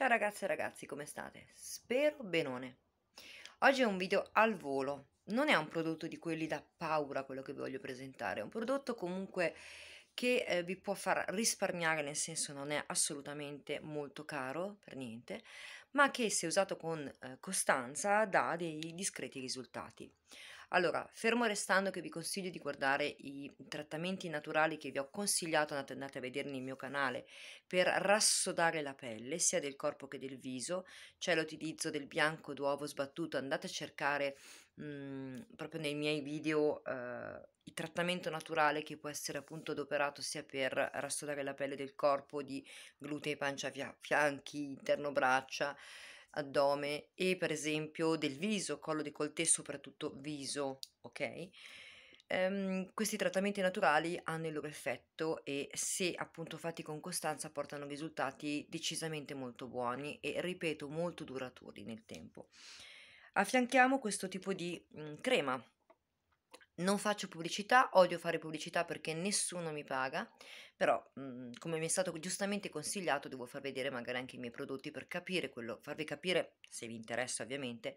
Ciao ragazze e ragazzi, come state? Spero benone. Oggi è un video al volo, non è un prodotto di quelli da paura quello che vi voglio presentare, è un prodotto comunque che eh, vi può far risparmiare, nel senso non è assolutamente molto caro per niente, ma che se usato con eh, costanza dà dei discreti risultati. Allora, fermo restando che vi consiglio di guardare i trattamenti naturali che vi ho consigliato, andate, a vederli nel mio canale, per rassodare la pelle, sia del corpo che del viso, c'è l'utilizzo del bianco d'uovo sbattuto, andate a cercare mh, mhmm, proprio nei miei video eh, il trattamento naturale che può essere appunto adoperato sia per rassodare la pelle del corpo, di glutei, pancia, fianchi, interno braccia, addome e per esempio del viso, collo di coltè, soprattutto viso, ok? Um, questi trattamenti naturali hanno il loro effetto e se appunto fatti con costanza portano risultati decisamente molto buoni e ripeto molto duraturi nel tempo. Affianchiamo questo tipo di um, crema non faccio pubblicità, odio fare pubblicità perché nessuno mi paga, però mhmm, come mi è stato giustamente consigliato devo far vedere magari anche i miei prodotti per capire quello, farvi capire, se vi interessa ovviamente,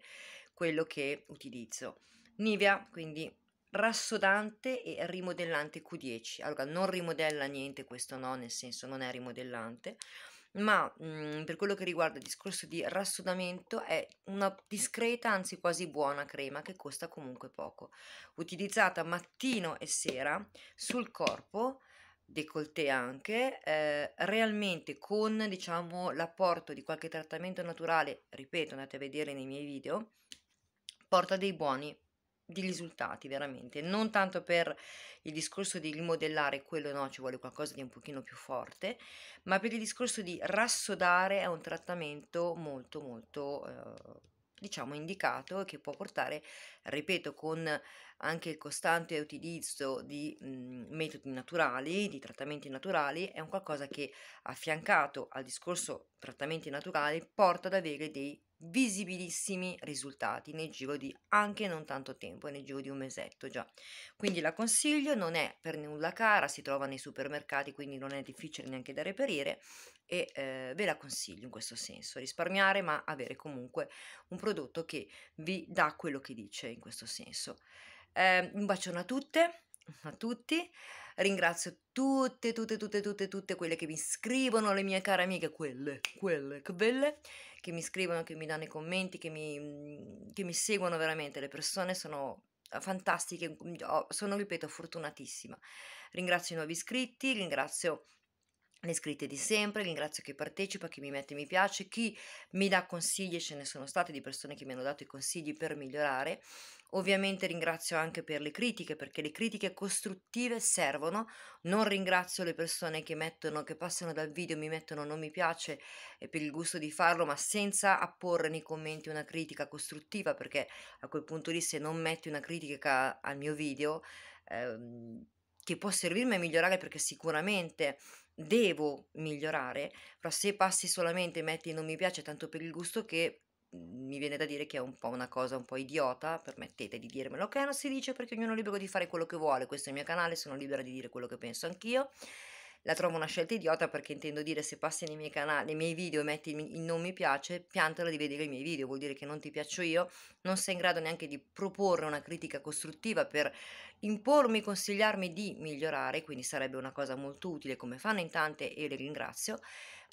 quello che utilizzo. Nivea, quindi rassodante e rimodellante Q10. Allora, non rimodella niente questo no, nel senso non è rimodellante, ma mh, mhmm, per quello che riguarda il discorso di rassodamento è una discreta, anzi quasi buona crema che costa comunque poco, utilizzata mattino e sera sul corpo décolleté anche, eh, realmente con diciamo, l'apporto di qualche trattamento naturale, ripeto andate a vedere nei miei video, porta dei buoni di risultati veramente, non tanto per il discorso di rimodellare quello no, ci vuole qualcosa di un pochino più forte, ma per il discorso di rassodare è un trattamento molto molto eh, diciamo indicato e che può portare, ripeto, con anche il costante utilizzo di mh, mm, metodi naturali, di trattamenti naturali, è un qualcosa che affiancato al discorso trattamenti naturali porta ad avere dei visibilissimi risultati nel giro di anche non tanto tempo, nel giro di un mesetto già. Quindi la consiglio, non è per nulla cara, si trova nei supermercati, quindi non è difficile neanche da reperire e eh, ve la consiglio in questo senso, risparmiare ma avere comunque un prodotto che vi dà quello che dice in questo senso. Eh, un bacione a tutte a tutti. Ringrazio tutte, tutte, tutte, tutte, tutte quelle che mi scrivono, le mie care amiche, quelle, quelle, che belle, che mi scrivono, che mi danno i commenti, che mi, mm, che mi seguono veramente. Le persone sono eh, fantastiche, mm, sono, ripeto, fortunatissima. Ringrazio i nuovi iscritti, ringrazio le iscritte di sempre, ringrazio chi partecipa, chi mi mette mi piace, chi mi dà consigli, ce ne sono state di persone che mi hanno dato i consigli per migliorare. Ovviamente ringrazio anche per le critiche, perché le critiche costruttive servono. Non ringrazio le persone che mettono, che passano dal video, mi mettono non mi piace e per il gusto di farlo, ma senza apporre nei commenti una critica costruttiva, perché a quel punto lì se non metti una critica al mio video... Ehm, che può servirmi a migliorare perché sicuramente devo migliorare, però se passi solamente e metti non mi piace tanto per il gusto che mhmm, mi viene da dire che è un po' una cosa un po' idiota, permettete di dirmelo, ok non si dice perché ognuno è libero di fare quello che vuole, questo è il mio canale, sono libera di dire quello che penso anch'io la trovo una scelta idiota perché intendo dire se passi nei miei canali, nei miei video e metti il non mi piace, piantala di vedere i miei video, vuol dire che non ti piaccio io, non sei in grado neanche di proporre una critica costruttiva per impormi, consigliarmi di migliorare, quindi sarebbe una cosa molto utile come fanno in tante e le ringrazio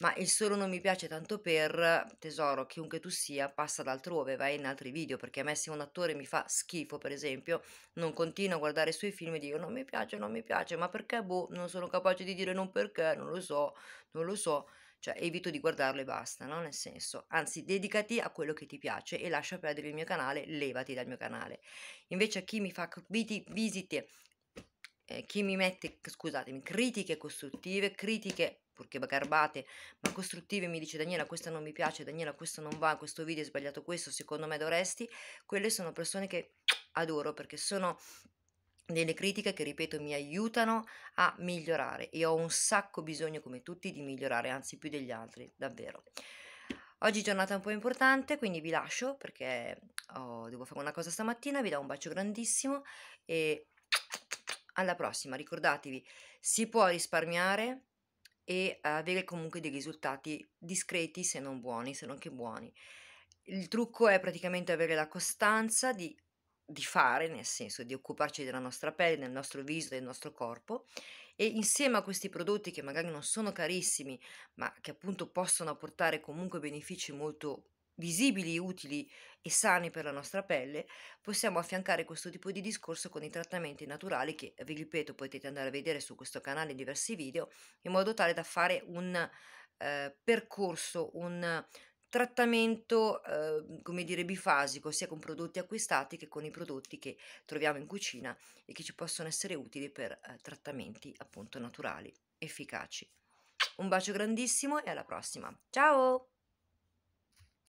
ma il solo non mi piace tanto per tesoro, chiunque tu sia, passa ad altrove, vai in altri video, perché a me se un attore mi fa schifo, per esempio, non continuo a guardare i suoi film e dico non mi piace, non mi piace, ma perché boh, non sono capace di dire non perché, non lo so, non lo so. Cioè, evito di guardarlo e basta, no? Nel senso, anzi, dedicati a quello che ti piace e lascia perdere il mio canale, levati dal mio canale. Invece a chi mi fa visite eh, chi mi mette, scusatemi, critiche costruttive, critiche purché garbate, ma costruttive, mi dice Daniela questa non mi piace, Daniela questo non va, questo video è sbagliato questo, secondo me dovresti, quelle sono persone che adoro perché sono delle critiche che ripeto mi aiutano a migliorare e ho un sacco bisogno come tutti di migliorare, anzi più degli altri, davvero. Oggi giornata un po' importante, quindi vi lascio perché oh, devo fare una cosa stamattina, vi do un bacio grandissimo e alla prossima, ricordatevi, si può risparmiare e uhm, avere comunque dei risultati discreti se non buoni, se non che buoni. Il trucco è praticamente avere la costanza di, di fare, nel senso di occuparci della nostra pelle, del nostro viso, del nostro corpo e insieme a questi prodotti che magari non sono carissimi ma che appunto possono apportare comunque benefici molto visibili, utili e sani per la nostra pelle, possiamo affiancare questo tipo di discorso con i trattamenti naturali che, vi ripeto, potete andare a vedere su questo canale in diversi video, in modo tale da fare un eh, percorso, un trattamento, eh, come dire, bifasico, sia con prodotti acquistati che con i prodotti che troviamo in cucina e che ci possono essere utili per eh, trattamenti appunto naturali, efficaci. Un bacio grandissimo e alla prossima. Ciao!